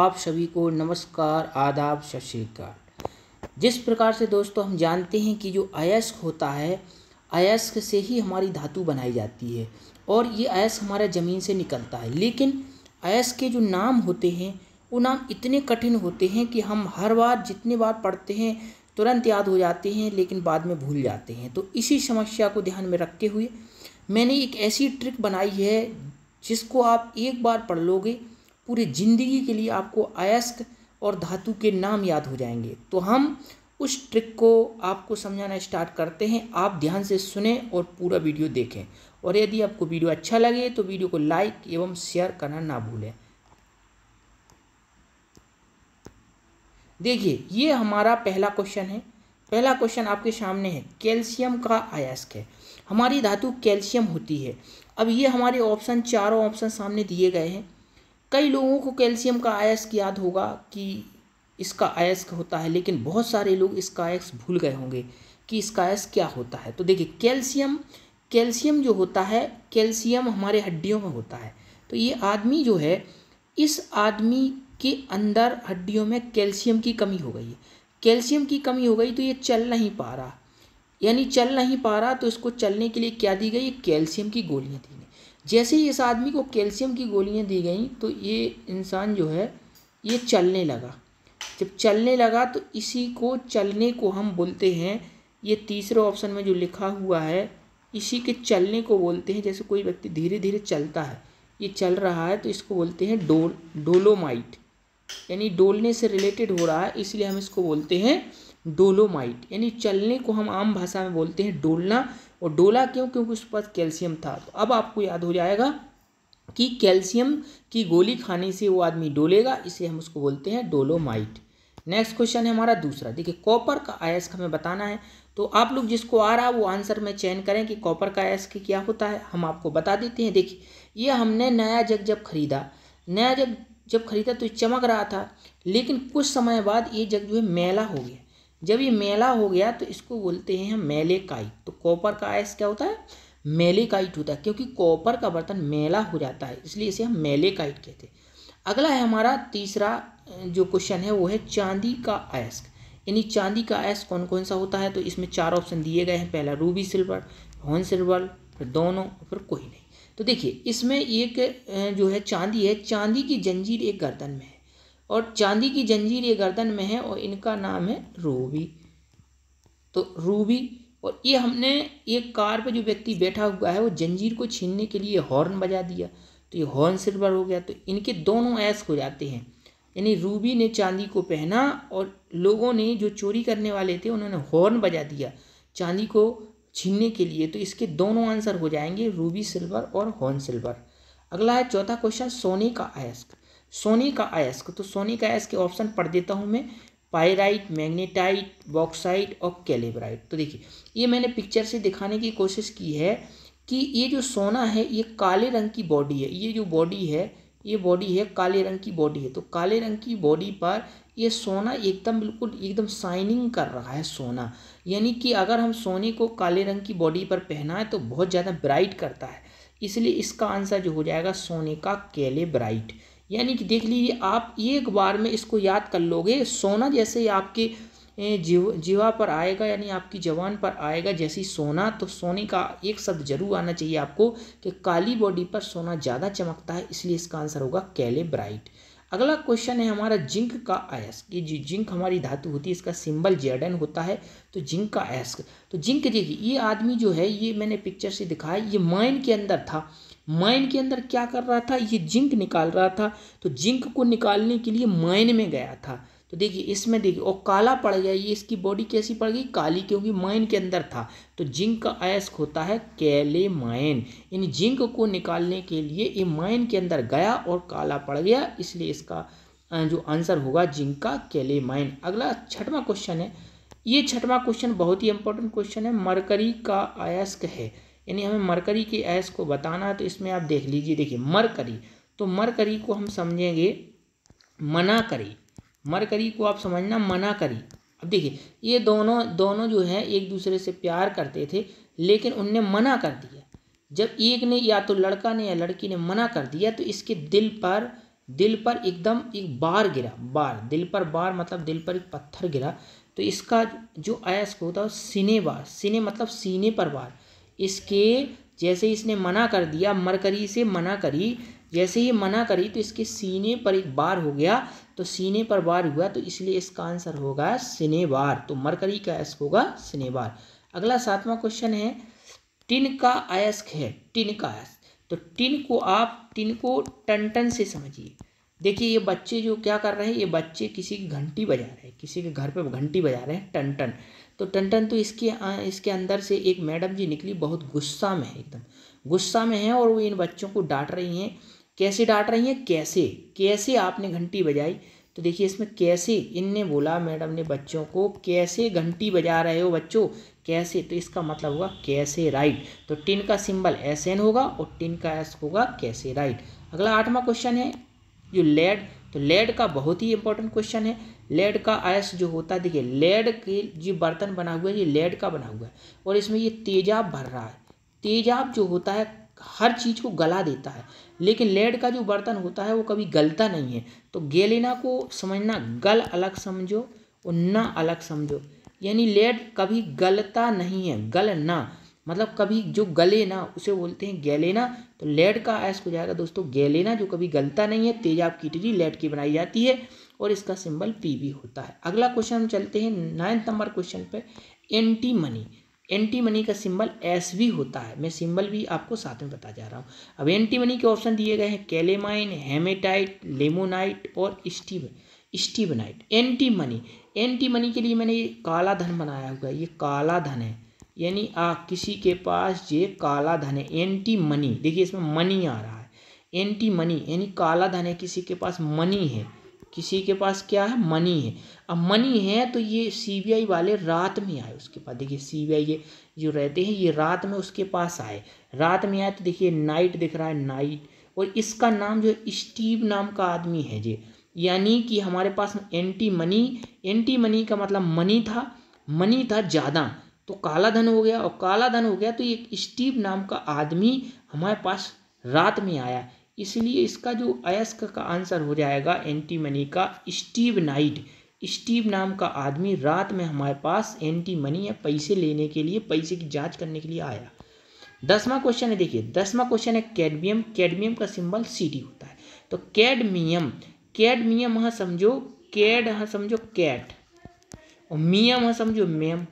आप सभी को नमस्कार आदाब सत श्रीकाल जिस प्रकार से दोस्तों हम जानते हैं कि जो अयस्क होता है अयस्क से ही हमारी धातु बनाई जाती है और ये अयस्क हमारे ज़मीन से निकलता है लेकिन अयस्क के जो नाम होते हैं वो नाम इतने कठिन होते हैं कि हम हर बार जितने बार पढ़ते हैं तुरंत याद हो जाते हैं लेकिन बाद में भूल जाते हैं तो इसी समस्या को ध्यान में रखते हुए मैंने एक ऐसी ट्रिक बनाई है जिसको आप एक बार पढ़ लोगे पूरे ज़िंदगी के लिए आपको अयस्क और धातु के नाम याद हो जाएंगे तो हम उस ट्रिक को आपको समझाना स्टार्ट करते हैं आप ध्यान से सुने और पूरा वीडियो देखें और यदि आपको वीडियो अच्छा लगे तो वीडियो को लाइक एवं शेयर करना ना भूलें देखिए ये हमारा पहला क्वेश्चन है पहला क्वेश्चन आपके सामने है कैल्शियम का आयस्क है हमारी धातु कैल्शियम होती है अब ये हमारे ऑप्शन चारों ऑप्शन सामने दिए गए हैं कई लोगों को कैल्शियम का अयस्क याद होगा कि इसका आयस होता है लेकिन बहुत सारे लोग इसका आयस भूल गए होंगे कि इसका आयस क्या होता है तो देखिए कैल्शियम कैल्शियम जो होता है कैल्शियम हमारे हड्डियों में होता है तो ये आदमी जो है इस आदमी के अंदर हड्डियों में कैल्शियम की कमी हो गई है कैल्शियम की कमी हो गई तो ये चल नहीं पा रहा यानी चल नहीं पा रहा तो इसको चलने के लिए क्या दी गई कैल्शियम की गोलियाँ दी गई जैसे ही इस आदमी को कैल्शियम की गोलियां दी गई तो ये इंसान जो है ये चलने लगा जब चलने लगा तो इसी को चलने को हम बोलते हैं ये तीसरे ऑप्शन में जो लिखा हुआ है इसी के चलने को बोलते हैं जैसे कोई व्यक्ति धीरे धीरे चलता है ये चल रहा है तो इसको बोलते हैं डोल डोलोमाइट यानी डोलने से रिलेटेड हो रहा है इसलिए हम इसको बोलते हैं डोलोमाइट यानी चलने को हम आम भाषा में बोलते हैं डोलना और डोला क्यों क्योंकि उसके पास कैल्शियम था तो अब आपको याद हो जाएगा कि कैल्शियम की गोली खाने से वो आदमी डोलेगा इसे हम उसको बोलते हैं डोलोमाइट नेक्स्ट क्वेश्चन है हमारा दूसरा देखिए कॉपर का आयस्क हमें बताना है तो आप लोग जिसको आ रहा वो आंसर में चयन करें कि कॉपर का आयस्क क्या होता है हम आपको बता देते हैं देखिए ये हमने नया जग जब खरीदा नया जग जब खरीदा तो चमक रहा था लेकिन कुछ समय बाद ये जग जो है मैला हो गया जब ये मेला हो गया तो इसको बोलते हैं हम मेले काइट तो कॉपर का आयस क्या होता है मेले काइट होता है क्योंकि कॉपर का बर्तन मेला हो जाता है इसलिए इसे हम मेले काइट कहते हैं अगला है हमारा तीसरा जो क्वेश्चन है वो है चांदी का अयस्क यानी चांदी का अयस्क कौन कौन सा होता है तो इसमें चार ऑप्शन दिए गए हैं पहला रूबी सिल्वर हॉन सिल्वर फिर दोनों फिर कोई नहीं तो देखिए इसमें एक जो है चांदी है चांदी की जंजीर एक गर्दन में है और चांदी की जंजीर ये गर्दन में है और इनका नाम है रूबी तो रूबी और ये हमने एक कार पे जो व्यक्ति बैठा हुआ है वो जंजीर को छीनने के लिए हॉर्न बजा दिया तो ये हॉर्न सिल्वर हो गया तो इनके दोनों ऐस हो जाते हैं यानी रूबी ने चांदी को पहना और लोगों ने जो चोरी करने वाले थे उन्होंने हॉर्न बजा दिया चांदी को छीनने के लिए तो इसके दोनों आंसर हो जाएंगे रूबी सिल्वर और हॉर्न सिल्वर अगला है चौथा क्वेश्चन सोने का अयस्क सोने का अयस्क तो सोने का अयस्क ऑप्शन पढ़ देता हूँ मैं पायराइट मैग्नेटाइट बॉक्साइट और कैलेब्राइट तो देखिए ये मैंने पिक्चर से दिखाने की कोशिश की है कि ये जो सोना है ये काले रंग की बॉडी है ये जो बॉडी है ये बॉडी है काले रंग की बॉडी है तो काले रंग की बॉडी पर ये सोना एकदम बिल्कुल एकदम शाइनिंग कर रहा है सोना यानी कि अगर हम सोने को काले रंग की बॉडी पर पहनाएं तो बहुत ज़्यादा ब्राइट करता है इसलिए इसका आंसर जो हो जाएगा सोने का कैले ब्राइट यानी कि देख लीजिए आप एक बार में इसको याद कर लोगे सोना जैसे ही आपके जीव जीवा पर आएगा यानी आपकी जवान पर आएगा जैसी सोना तो सोने का एक शब्द जरूर आना चाहिए आपको कि काली बॉडी पर सोना ज़्यादा चमकता है इसलिए इसका आंसर होगा कैले ब्राइट अगला क्वेश्चन है हमारा जिंक का अयस्क ये जी जिंक हमारी धातु होती है इसका सिंबल जेडन होता है तो जिंक का अयस्क तो जिंक देखिए ये आदमी जो है ये मैंने पिक्चर से दिखाया ये माइन के अंदर था माइन के अंदर क्या कर रहा था ये जिंक निकाल रहा था तो जिंक को निकालने के लिए माइन में गया था तो देखिए इसमें देखिए और काला पड़ गया ये इसकी बॉडी कैसी पड़ गई काली क्योंकि माइन के अंदर था तो जिंक का अयस्क होता है कैले माइन इन जिंक को निकालने के लिए ये माइन के अंदर गया और काला पड़ गया इसलिए इसका जो आंसर होगा जिंक का कैले माइन अगला छठवां क्वेश्चन है ये छठवां क्वेश्चन बहुत ही इंपॉर्टेंट क्वेश्चन है मरकरी का अयस्क है यानी हमें मरकरी की एस को बताना है तो इसमें आप देख लीजिए देखिए मरकरी तो मरकरी को हम समझेंगे मना करी मरकरी को आप समझना मना करी अब देखिए ये दोनों दोनों जो है एक दूसरे से प्यार करते थे लेकिन उनने मना कर दिया जब एक ने या तो लड़का ने या लड़की ने मना कर दिया तो इसके दिल पर दिल पर एकदम एक बार गिरा बार दिल पर बार मतलब दिल पर एक पत्थर गिरा तो इसका जो अयस्क होता है सिने बार सिने मतलब सीने पर बार इसके जैसे ही इसने मना कर दिया मरकरी से मना करी जैसे ही मना करी तो इसके सीने पर एक बार हो गया तो सीने पर बार हुआ तो इसलिए इसका आंसर होगा सिनेबार तो मरकरी का अयस्क होगा सिनेबार अगला सातवां क्वेश्चन है टिन का अयस्क है टिन का अयस्क तो टिन को आप टिन को टन टन से समझिए देखिए ये बच्चे जो क्या कर रहे हैं ये बच्चे किसी की घंटी बजा रहे हैं किसी के घर पे घंटी बजा रहे हैं टन टन तो टन तो इसके इसके अंदर से एक मैडम जी निकली बहुत गुस्सा में है एकदम गुस्सा में है और वो इन बच्चों को डांट रही हैं कैसे डांट रही हैं कैसे कैसे आपने घंटी बजाई तो देखिए इसमें कैसे इनने बोला मैडम ने बच्चों को कैसे घंटी बजा रहे हो बच्चों कैसे तो इसका मतलब होगा कैसे राइट तो टिन का सिंबल एस एन होगा और टिन का एस होगा कैसे राइट अगला आठवां क्वेश्चन है यू लेड तो लेड का बहुत ही इंपॉर्टेंट क्वेश्चन है लेड का आयस जो होता है देखिए लेड के जो बर्तन बना हुआ है ये लेड का बना हुआ है और इसमें ये तेजाब भर रहा है तेजाब जो होता है हर चीज़ को गला देता है लेकिन लेड का जो बर्तन होता है वो कभी गलता नहीं है तो गेलिना को समझना गल अलग समझो और ना अलग समझो यानी लेड कभी गलता नहीं है गल ना मतलब कभी जो गले ना उसे बोलते हैं गैलेना तो लेड का एस्क हो जाएगा दोस्तों गैलेना जो कभी गलता नहीं है तेजाब की टिड्डी लेड की बनाई जाती है और इसका सिंबल पी भी होता है अगला क्वेश्चन हम चलते हैं नाइन्थ नंबर क्वेश्चन पे एंटी मनी एंटी मनी का सिंबल एस भी होता है मैं सिंबल भी आपको साथ में बता जा रहा हूँ अब एंटी मनी के ऑप्शन दिए गए हैं कैलेमाइन हेमेटाइट लेमोनाइट और Steve stibnite antimony antimony के लिए मैंने ये काला धन बनाया हुआ है ये काला धन है यानी आ किसी के पास ये काला धन है एंटी मनी देखिए इसमें मनी आ रहा है एंटी मनी यानी काला धन है किसी के पास मनी है किसी के पास क्या है मनी है अब मनी है तो ये सीबीआई वाले रात में आए उसके पास देखिए सीबीआई ये जो रहते हैं ये रात में उसके पास आए रात में आए तो देखिए नाइट दिख रहा है नाइट और इसका नाम जो स्टीव नाम का आदमी है जी यानी कि हमारे पास एंटी मनी एंटी मनी का मतलब मनी था मनी था ज़्यादा तो काला धन हो गया और काला धन हो गया तो एक स्टीव नाम का आदमी हमारे पास रात में आया इसलिए इसका जो अयस्क का आंसर हो जाएगा एंटी मनी का स्टीव नाइट स्टीव नाम का आदमी रात में हमारे पास एंटी मनी या पैसे लेने के लिए पैसे की जांच करने के लिए आया दसवा क्वेश्चन है देखिए दसवा क्वेश्चन है कैडमियम कैडमियम का सिंबल सी डी होता है तो कैडमियम कैडमियम हाँ समझो कैड हाँ समझो कैट और मियम हाँ समझो मेम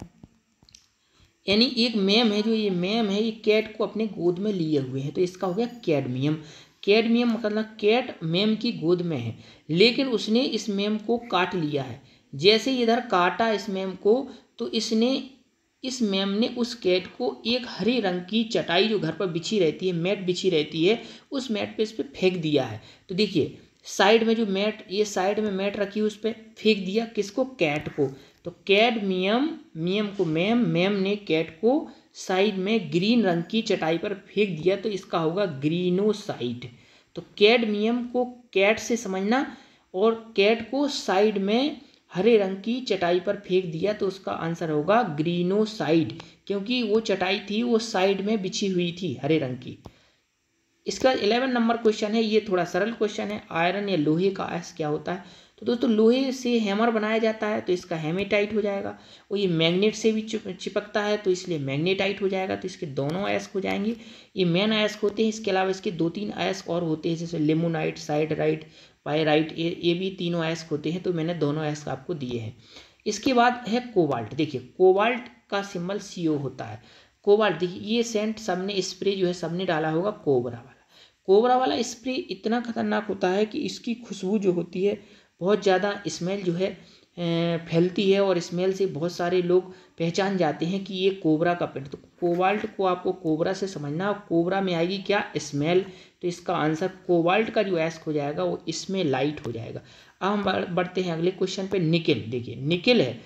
यानी एक मैम है जो ये मैम है ये कैट को अपने गोद में लिए हुए हैं तो इसका हो गया कैडमियम कैडमियम मतलब कैट मैम की गोद में है लेकिन उसने इस मैम को काट लिया है जैसे इधर काटा इस मैम को तो इसने इस मैम ने उस कैट को एक हरे रंग की चटाई जो घर पर बिछी रहती है मैट बिछी रहती है उस मैट पे इस पर फेंक दिया है तो देखिए साइड में जो मैट ये साइड में मैट रखी उस पर फेंक दिया किसको कैट को तो कैड मियम मियम को मैम मैम ने कैट को साइड में ग्रीन रंग की चटाई पर फेंक दिया तो इसका होगा ग्रीनो साइड तो कैडमियम को कैट से समझना और कैट को साइड में हरे रंग की चटाई पर फेंक दिया तो उसका आंसर होगा ग्रीनो साइड क्योंकि वो चटाई थी वो साइड में बिछी हुई थी हरे रंग की इसका इलेवन नंबर क्वेश्चन है ये थोड़ा सरल क्वेश्चन है आयरन या लोहे का आयस क्या होता है तो दोस्तों लोहे से हैमर बनाया जाता है तो इसका हेमेटाइट हो जाएगा और ये मैग्नेट से भी चिपकता है तो इसलिए मैग्नेटाइट हो जाएगा तो इसके दोनों अयस्क हो जाएंगे ये मेन अयस्क होते हैं इसके अलावा इसके दो तीन अयस्क और होते हैं जैसे लेमोनाइट साइड राइट पायराइट ये ये भी तीनों अयस्क होते हैं तो मैंने दोनों अयस्क आपको दिए हैं इसके बाद है कोबाल्ट देखिए कोबाल्ट का सिम्बल सी होता है कोबाल्ट देखिए ये सेंट सबने स्प्रे जो है सबने डाला होगा कोबरा वाला कोबरा वाला स्प्रे इतना खतरनाक होता है कि इसकी खुशबू जो होती है बहुत ज़्यादा स्मेल जो है फैलती है और स्मेल से बहुत सारे लोग पहचान जाते हैं कि ये कोबरा का पेड़ तो कोबाल्ट को आपको कोबरा से समझना और कोबरा में आएगी क्या स्मेल तो इसका आंसर कोबाल्ट का जो एस्क हो जाएगा वो इसमें लाइट हो जाएगा अब हम बढ़ते हैं अगले क्वेश्चन पे निकिल देखिए निकिल है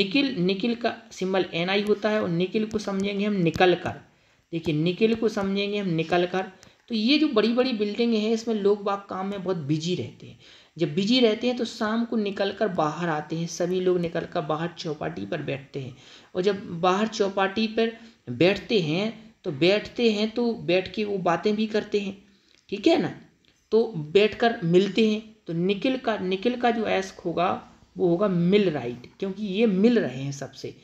निकिल निकिल का सिंबल एन आई होता है और निकिल को समझेंगे हम निकल कर देखिए निकिल को समझेंगे हम निकल कर तो ये जो बड़ी बड़ी बिल्डिंग है इसमें लोग बाग काम में बहुत बिजी रहते हैं जब बिजी रहते हैं तो शाम को निकल कर बाहर आते हैं सभी लोग निकल कर बाहर चौपाटी पर बैठते हैं और जब बाहर चौपाटी पर बैठते हैं तो बैठते हैं तो बैठ के वो बातें भी करते हैं ठीक है ना तो बैठ कर मिलते हैं तो निकिल का निकिल का जो ऐस्क होगा वो होगा मिल राइट क्योंकि ये मिल रहे हैं सबसे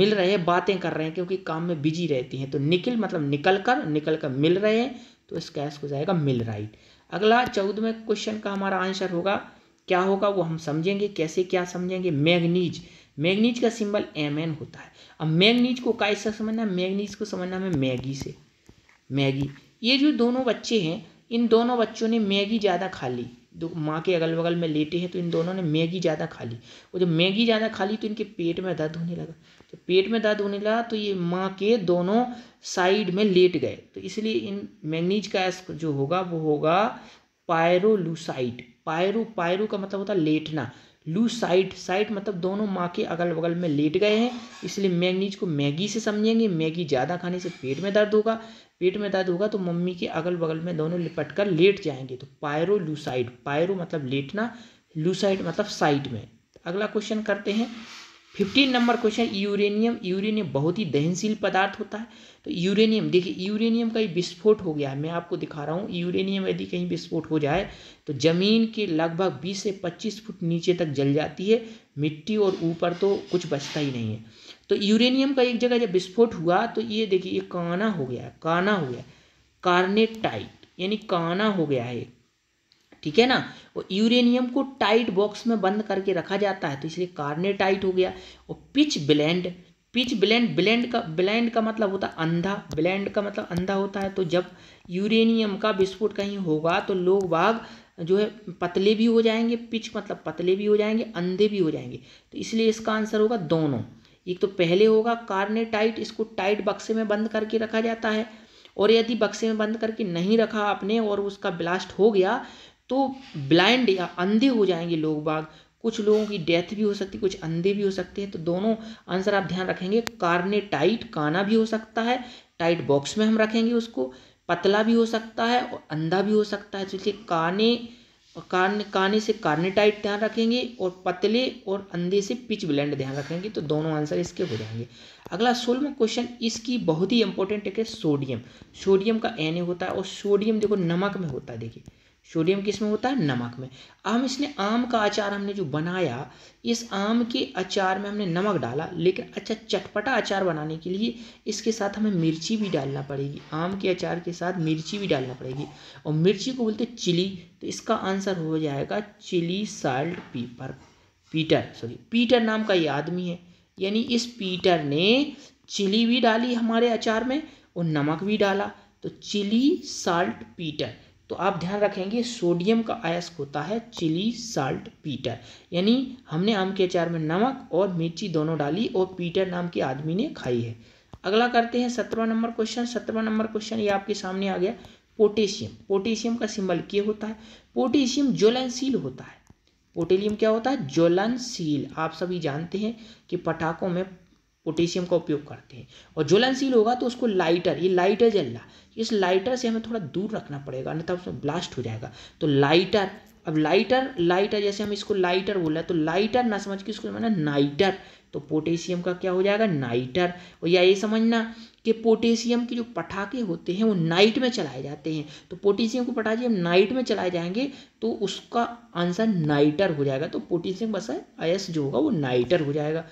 मिल रहे हैं बातें कर रहे हैं क्योंकि काम में बिजी रहती हैं तो निकिल मतलब निकल कर निकल कर मिल रहे हैं तो इसका ऐस्क हो जाएगा मिल राइट अगला चौदहवें क्वेश्चन का हमारा आंसर होगा क्या होगा वो हम समझेंगे कैसे क्या समझेंगे मैग्नीज मैग्नीज का सिंबल एम एन होता है अब मैग्नीज को का से समझना मैग्नीज को समझना में मैगी से मैगी ये जो दोनों बच्चे हैं इन दोनों बच्चों ने मैगी ज़्यादा खा ली दो माँ के अगल बगल में लेटे हैं तो इन दोनों ने मैगी ज़्यादा खा ली और जब मैगी ज़्यादा खा ली तो इनके पेट में दर्द होने लगा तो पेट में दर्द होने लगा तो ये माँ के दोनों साइड में लेट गए तो इसलिए इन मैंगनीज का जो होगा वो होगा पायरोलूसाइट पायरो पायरो का मतलब होता है लेटना लू साइड मतलब दोनों माँ के अगल बगल में लेट गए हैं इसलिए मैगनीज को मैगी से समझेंगे मैगी ज़्यादा खाने से पेट में दर्द होगा पेट में दर्द होगा तो मम्मी के अगल बगल में दोनों लिपट कर लेट जाएंगे तो पायरो लूसाइड पायरो मतलब लेटना लूसाइड मतलब साइड में अगला क्वेश्चन करते हैं fifteen number question uranium uranium बहुत ही दहनशील पदार्थ होता है तो यूरेनियम देखिए यूरेनियम का ही विस्फोट हो गया है मैं आपको दिखा रहा हूँ यूरेनियम यदि कहीं विस्फोट हो जाए तो ज़मीन के लगभग 20 से 25 फुट नीचे तक जल जाती है मिट्टी और ऊपर तो कुछ बचता ही नहीं है तो यूरेनियम का एक जगह जब विस्फोट हुआ तो ये देखिए ये काना हो गया काना हो गया कार्नेटाइट यानी काना हो गया है ठीक है ना और यूरेनियम को टाइट बॉक्स में बंद करके रखा जाता है तो इसलिए कार्ने टाइट हो गया और pitchblende pitchblende blende का ब्लैंड का मतलब होता है अंधा ब्लैंड का मतलब अंधा होता है तो जब यूरेनियम का विस्फोट कहीं होगा तो लोग बाग जो है पतले भी हो जाएंगे पिच मतलब पतले भी हो जाएंगे अंधे भी हो जाएंगे तो इसलिए इसका आंसर होगा दोनों एक तो पहले होगा कार्ने टाइट इसको टाइट बक्से में बंद करके रखा जाता है और यदि बक्से में बंद करके नहीं रखा आपने और उसका ब्लास्ट हो गया तो ब्लाइंड या अंधे हो जाएंगे लोग बाग कुछ लोगों की डेथ भी हो सकती है कुछ अंधे भी हो सकते हैं तो दोनों आंसर आप ध्यान रखेंगे कारने टाइट काना भी हो सकता है टाइट बॉक्स में हम रखेंगे उसको पतला भी हो सकता है और अंधा भी हो सकता है तो इसलिए काने कान काने से कार्नेटाइट ध्यान रखेंगे और पतले और अंधे से पिच ब्लेंड ध्यान रखेंगे तो दोनों आंसर इसके हो जाएंगे अगला सोलह क्वेश्चन इसकी बहुत ही इंपॉर्टेंट एक है सोडियम सोडियम का एन होता है और सोडियम देखो नमक में होता है देखिए सोडियम किस में होता है नमक में हम इसने आम का अचार हमने जो बनाया इस आम के अचार में हमने नमक डाला लेकिन अच्छा चटपटा अचार बनाने के लिए इसके साथ हमें मिर्ची भी डालना पड़ेगी आम के अचार के साथ मिर्ची भी डालना पड़ेगी और मिर्ची को बोलते चिली तो इसका आंसर हो जाएगा Chile salt pepper Peter sorry Peter नाम का ये आदमी है यानी इस पीटर ने चिली भी डाली हमारे अचार में और नमक भी डाला तो चिली साल्ट पीटर तो आप ध्यान रखेंगे सोडियम का आयस्क होता है चिली साल्ट पीटर यानी हमने आम के अचार में नमक और मिर्ची दोनों डाली और पीटर नाम के आदमी ने खाई है अगला करते हैं सत्रवा नंबर क्वेश्चन सत्रवा नंबर क्वेश्चन ये आपके सामने आ गया पोटेशियम पोटेशियम का सिंबल क्या होता है पोटेशियम ज्वलनशील होता है पोटेलियम क्या होता है ज्वलनशील आप सभी जानते हैं कि पटाखों में पोटेशियम का उपयोग करते हैं और ज्वलनशील होगा तो उसको लाइटर ये लाइटर जल रहा इस लाइटर से हमें थोड़ा दूर रखना पड़ेगा अन्यथा उसमें ब्लास्ट हो जाएगा तो लाइटर अब लाइटर लाइटर जैसे हम इसको लाइटर बोला तो लाइटर ना समझ के इसको माना नाइटर तो पोटेशियम का क्या हो जाएगा नाइटर और या ये समझना कि पोटेशियम के जो पटाखे होते हैं वो नाइट में चलाए जाते हैं तो पोटेशियम के पटाखे हम नाइट में चलाए जाएंगे तो उसका आंसर नाइटर हो जाएगा तो पोटेशियम बस है जो होगा वो नाइटर हो जाएगा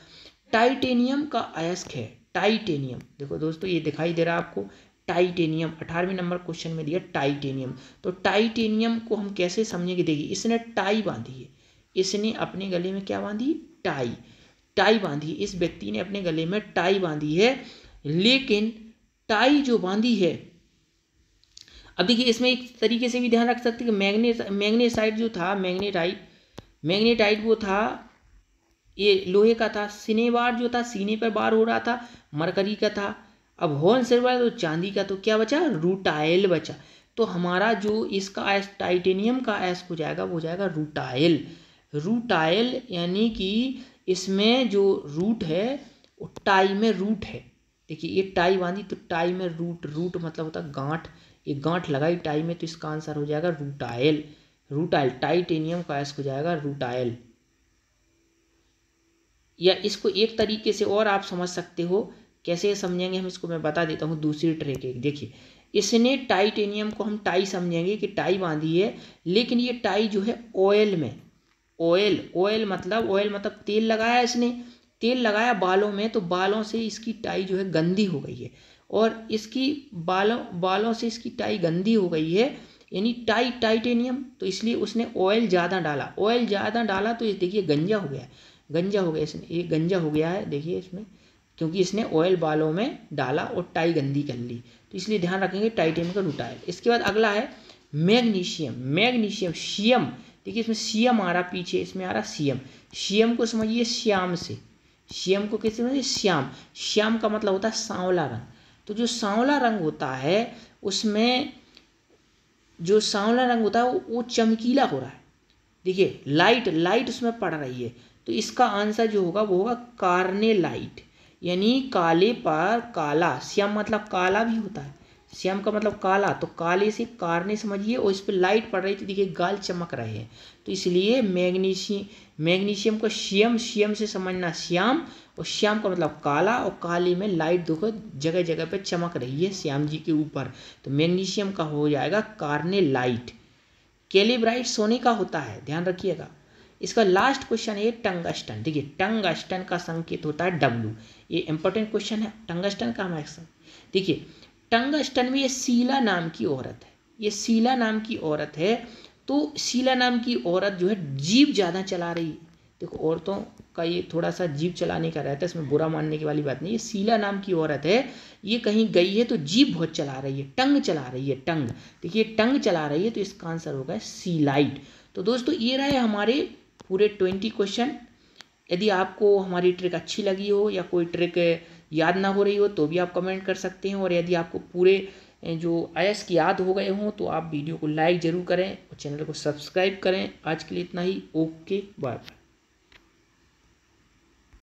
टाइटेनियम का अयस्क है टाइटेनियम देखो दोस्तों ये दिखाई दे रहा है आपको टाइटेनियम अठारहवीं नंबर क्वेश्चन में दिया टाइटेनियम तो टाइटेनियम को हम कैसे समझेंगे देखिए इसने टाई बांधी है इसने अपने गले में क्या बांधी टाई टाई बांधी इस व्यक्ति ने अपने गले में टाई बांधी है लेकिन टाई जो बांधी है अब देखिए इसमें एक तरीके से भी ध्यान रख सकते कि मैग्ने मैग्नेसाइट जो था मैग्नेटाइट मैग्नेटाइट वो था ये लोहे का था सिने बार जो था सीने पर बार हो रहा था मरकरी का था अब हॉर्न सिल्वर तो चांदी का तो क्या बचा रूटाइल बचा तो हमारा जो इसका एस टाइटेनियम का एस हो जाएगा वो हो जाएगा रूटाइल रूटाइल यानी कि इसमें जो रूट है वो टाई में रूट है देखिए ये टाई बांधी तो टाई में रूट रूट मतलब होता है गांठ ये गांठ लगाई टाई में तो इसका आंसर हो जाएगा रूटाइल रूटाइल टाइटेनियम का एस हो जाएगा रूटाइल या इसको एक तरीके से और आप समझ सकते हो कैसे समझेंगे हम इसको मैं बता देता हूँ दूसरी ट्रिक एक देखिए इसने टाइटेनियम को हम टाई समझेंगे कि टाई बांधी है लेकिन ये टाई जो है ऑयल में ऑयल ऑयल मतलब ऑयल मतलब तेल लगाया इसने तेल लगाया बालों में तो बालों से इसकी टाई जो है गंदी हो गई है और इसकी बालों बालों से इसकी टाई गंदी हो गई है यानी टाई टाइटेनियम तो इसलिए उसने ऑयल ज़्यादा डाला ऑयल ज़्यादा डाला तो ये देखिए गंजा हो गया गंजा हो गया इसने ये गंजा हो गया है देखिए इसमें क्योंकि इसने ऑयल बालों में डाला और टाई गंदी कर ली तो इसलिए ध्यान रखेंगे टाइटेनियम का रूटाइल इसके बाद अगला है मैग्नीशियम मैग्नीशियम शियम देखिए इसमें सीएम आ रहा पीछे इसमें आ रहा सीएम सीएम को समझिए श्याम से सीएम को कैसे समझिए श्याम श्याम का मतलब होता है सांवला रंग तो जो सांवला रंग होता है उसमें जो सांवला रंग होता है वो चमकीला हो रहा है देखिए लाइट लाइट उसमें पड़ रही है तो इसका आंसर जो होगा वो होगा लाइट यानी काले पर काला श्याम मतलब काला भी होता है श्याम का मतलब काला तो काले से कारने समझिए और इस पर लाइट पड़ रही तो देखिए गाल चमक रहे हैं तो इसलिए मैग्नीशियम मैग्नीशियम को श्यम श्यम से समझना श्याम और श्याम का मतलब काला और काले में लाइट देखो जगह जगह पर चमक रही है श्याम जी के ऊपर तो मैग्नीशियम का हो जाएगा कार्ने लाइट कैलिब्राइट सोने का होता है ध्यान रखिएगा इसका लास्ट क्वेश्चन है टंगस्टन देखिए टंगस्टन का संकेत होता है डब्लू ये इंपॉर्टेंट क्वेश्चन है टंगस्टन का हमारे देखिए टंगस्टन में ये सीला नाम की औरत है ये सीला नाम की औरत है तो सीला नाम की औरत जो है जीप ज़्यादा चला रही है देखो औरतों का ये थोड़ा सा जीप चलाने का रहता है इसमें बुरा मानने की वाली बात नहीं ये सीला नाम की औरत है ये कहीं गई है तो जीप बहुत चला रही है टंग चला रही है टंग देखिए टंग चला रही है तो इसका आंसर होगा सीलाइट तो दोस्तों ये रहे हमारे पूरे ट्वेंटी क्वेश्चन यदि आपको हमारी ट्रिक अच्छी लगी हो या कोई ट्रिक याद ना हो रही हो तो भी आप कमेंट कर सकते हैं और यदि आपको पूरे जो आयस की याद हो गए हों तो आप वीडियो को लाइक ज़रूर करें और चैनल को सब्सक्राइब करें आज के लिए इतना ही ओके बाय बाय